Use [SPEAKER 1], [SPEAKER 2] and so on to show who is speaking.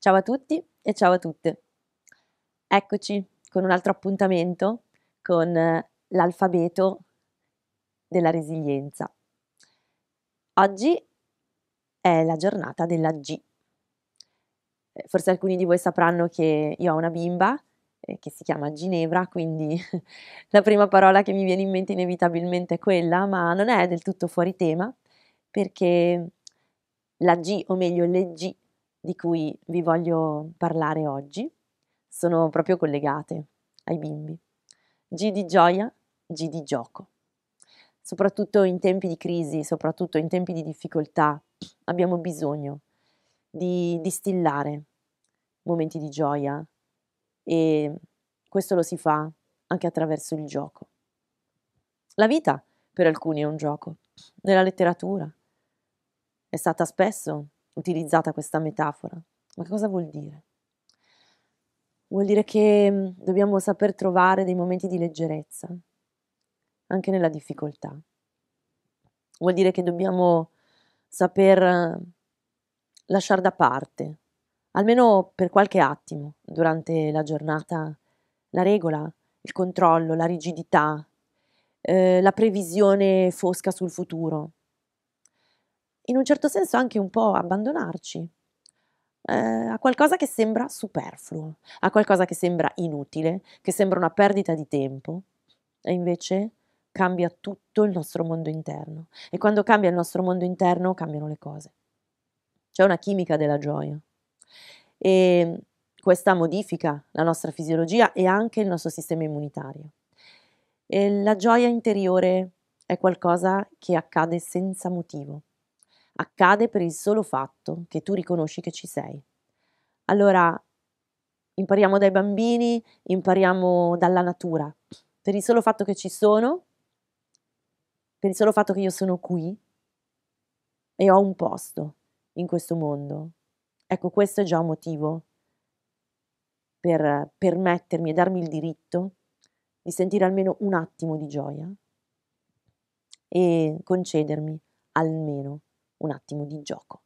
[SPEAKER 1] Ciao a tutti e ciao a tutte. Eccoci con un altro appuntamento con eh, l'alfabeto della resilienza. Oggi è la giornata della G. Eh, forse alcuni di voi sapranno che io ho una bimba eh, che si chiama Ginevra, quindi la prima parola che mi viene in mente inevitabilmente è quella, ma non è del tutto fuori tema perché la G, o meglio le G di cui vi voglio parlare oggi sono proprio collegate ai bimbi. G di gioia, G di gioco. Soprattutto in tempi di crisi, soprattutto in tempi di difficoltà, abbiamo bisogno di distillare momenti di gioia e questo lo si fa anche attraverso il gioco. La vita per alcuni è un gioco, nella letteratura è stata spesso utilizzata questa metafora. Ma che cosa vuol dire? Vuol dire che mm, dobbiamo saper trovare dei momenti di leggerezza, anche nella difficoltà. Vuol dire che dobbiamo saper eh, lasciare da parte, almeno per qualche attimo durante la giornata, la regola, il controllo, la rigidità, eh, la previsione fosca sul futuro in un certo senso anche un po' abbandonarci eh, a qualcosa che sembra superfluo, a qualcosa che sembra inutile, che sembra una perdita di tempo e invece cambia tutto il nostro mondo interno e quando cambia il nostro mondo interno cambiano le cose. C'è una chimica della gioia e questa modifica la nostra fisiologia e anche il nostro sistema immunitario. E la gioia interiore è qualcosa che accade senza motivo, accade per il solo fatto che tu riconosci che ci sei. Allora, impariamo dai bambini, impariamo dalla natura. Per il solo fatto che ci sono, per il solo fatto che io sono qui e ho un posto in questo mondo, ecco questo è già un motivo per permettermi e darmi il diritto di sentire almeno un attimo di gioia e concedermi almeno un attimo di gioco